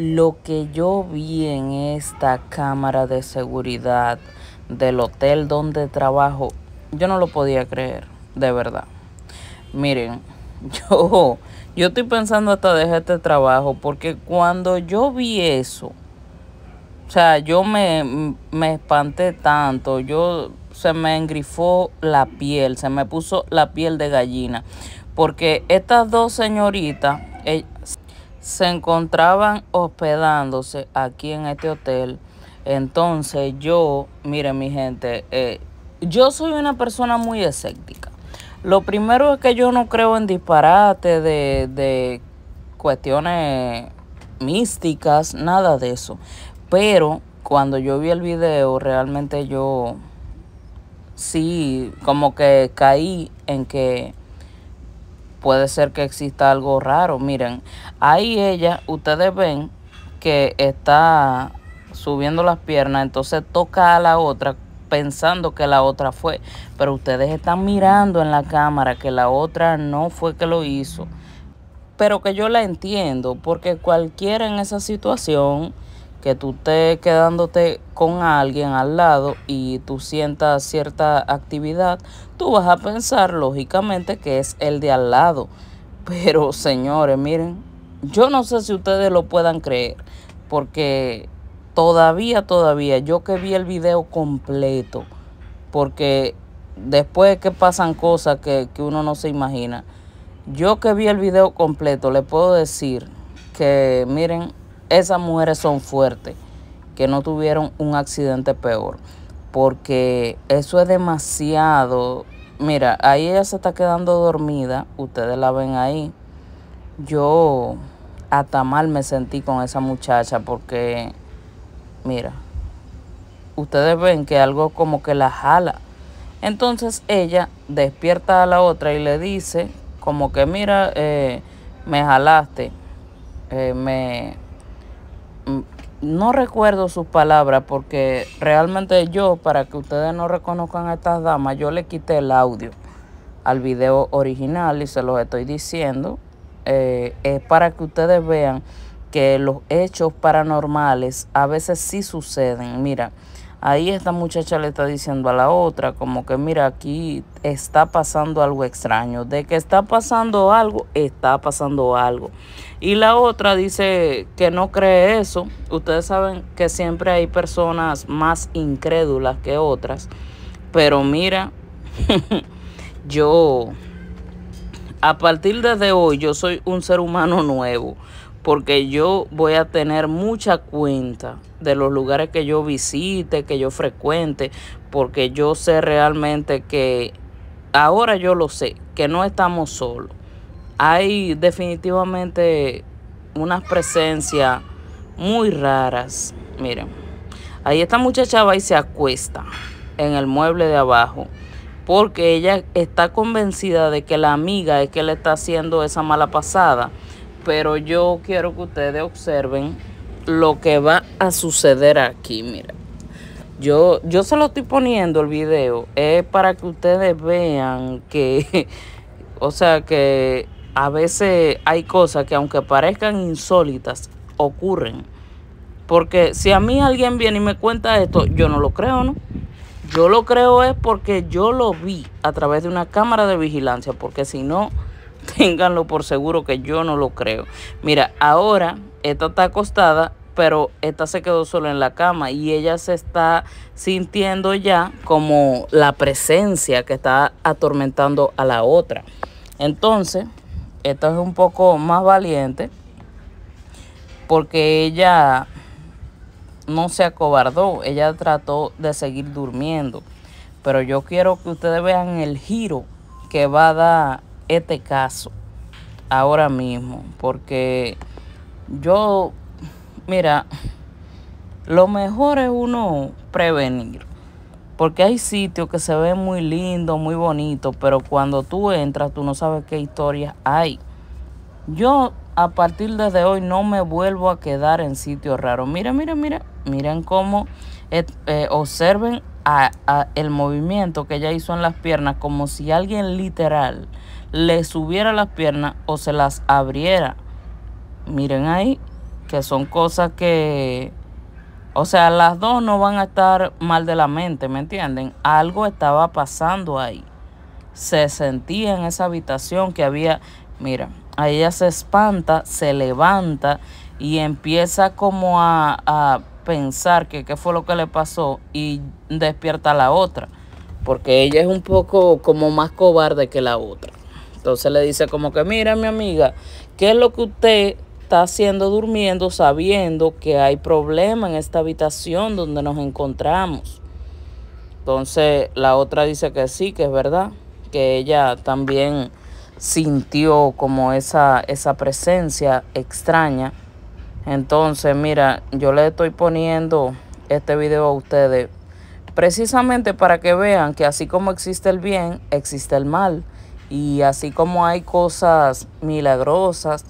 Lo que yo vi en esta cámara de seguridad del hotel donde trabajo, yo no lo podía creer, de verdad. Miren, yo, yo estoy pensando hasta dejar este trabajo porque cuando yo vi eso, o sea, yo me, espanté tanto, yo se me engrifó la piel, se me puso la piel de gallina, porque estas dos señoritas, eh, se encontraban hospedándose aquí en este hotel. Entonces yo, miren mi gente, eh, yo soy una persona muy escéptica. Lo primero es que yo no creo en disparate de, de cuestiones místicas, nada de eso. Pero cuando yo vi el video, realmente yo sí, como que caí en que puede ser que exista algo raro. Miren, ahí ella, ustedes ven que está subiendo las piernas, entonces toca a la otra pensando que la otra fue, pero ustedes están mirando en la cámara que la otra no fue que lo hizo. Pero que yo la entiendo, porque cualquiera en esa situación que tú estés quedándote con alguien al lado y tú sientas cierta actividad, tú vas a pensar lógicamente que es el de al lado. Pero señores, miren, yo no sé si ustedes lo puedan creer, porque todavía, todavía, yo que vi el video completo, porque después que pasan cosas que, que uno no se imagina, yo que vi el video completo, le puedo decir que, miren, esas mujeres son fuertes, que no tuvieron un accidente peor, porque eso es demasiado. Mira, ahí ella se está quedando dormida, ustedes la ven ahí. Yo hasta mal me sentí con esa muchacha porque, mira, ustedes ven que algo como que la jala. Entonces ella despierta a la otra y le dice como que, mira, eh, me jalaste, eh, me Mm, no recuerdo sus palabras porque realmente yo, para que ustedes no reconozcan a estas damas, yo le quité el audio al video original y se los estoy diciendo. Eh, es para que ustedes vean que los hechos paranormales a veces sí suceden. Mira, Ahí esta muchacha le está diciendo a la otra como que mira, aquí está pasando algo extraño. De que está pasando algo, está pasando algo. Y la otra dice que no cree eso. Ustedes saben que siempre hay personas más incrédulas que otras. Pero mira, yo, a partir de hoy, yo soy un ser humano nuevo porque yo voy a tener mucha cuenta de los lugares que yo visite, que yo frecuente, porque yo sé realmente que ahora yo lo sé, que no estamos solos. Hay definitivamente unas presencias muy raras. Miren, ahí esta muchacha va y se acuesta en el mueble de abajo porque ella está convencida de que la amiga es que le está haciendo esa mala pasada pero yo quiero que ustedes observen lo que va a suceder aquí, mira. Yo, yo se lo estoy poniendo el video, es para que ustedes vean que, o sea, que a veces hay cosas que aunque parezcan insólitas, ocurren. Porque si a mí alguien viene y me cuenta esto, yo no lo creo, ¿no? Yo lo creo es porque yo lo vi a través de una cámara de vigilancia, porque si no, Ténganlo por seguro que yo no lo creo. Mira, ahora esta está acostada, pero esta se quedó sola en la cama y ella se está sintiendo ya como la presencia que está atormentando a la otra. Entonces, esta es un poco más valiente porque ella no se acobardó, ella trató de seguir durmiendo. Pero yo quiero que ustedes vean el giro que va a dar este caso ahora mismo, porque yo, mira, lo mejor es uno prevenir. Porque hay sitios que se ven muy lindos, muy bonitos, pero cuando tú entras tú no sabes qué historias hay. Yo a partir de hoy no me vuelvo a quedar en sitios raros. Mira, mira, mira, miren cómo, eh, eh, observen el movimiento que ella hizo en las piernas como si alguien literal le subiera las piernas o se las abriera. Miren ahí que son cosas que, o sea, las dos no van a estar mal de la mente, ¿me entienden? Algo estaba pasando ahí. Se sentía en esa habitación que había, mira, ella se espanta, se levanta y empieza como a pensar que qué fue lo que le pasó y despierta a la otra, porque ella es un poco como más cobarde que la otra. Entonces le dice como que, mira mi amiga, ¿qué es lo que usted está haciendo durmiendo sabiendo que hay problema en esta habitación donde nos encontramos? Entonces la otra dice que sí, que es verdad, que ella también sintió como esa, esa presencia extraña entonces, mira, yo le estoy poniendo este video a ustedes precisamente para que vean que así como existe el bien, existe el mal. Y así como hay cosas milagrosas,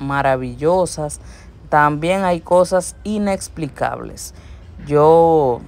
maravillosas, también hay cosas inexplicables. Yo,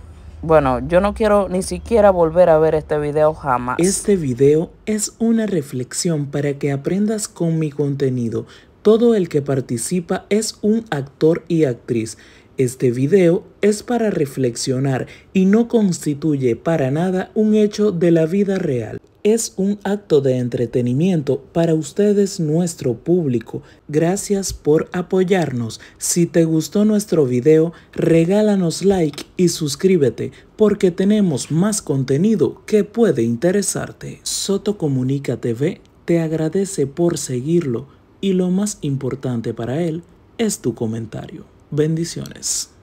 bueno, yo no quiero ni siquiera volver a ver este video jamás. Este video es una reflexión para que aprendas con mi contenido. Todo el que participa es un actor y actriz. Este video es para reflexionar y no constituye para nada un hecho de la vida real. Es un acto de entretenimiento para ustedes nuestro público. Gracias por apoyarnos. Si te gustó nuestro video, regálanos like y suscríbete porque tenemos más contenido que puede interesarte. Soto Comunica TV te agradece por seguirlo y lo más importante para él es tu comentario. Bendiciones.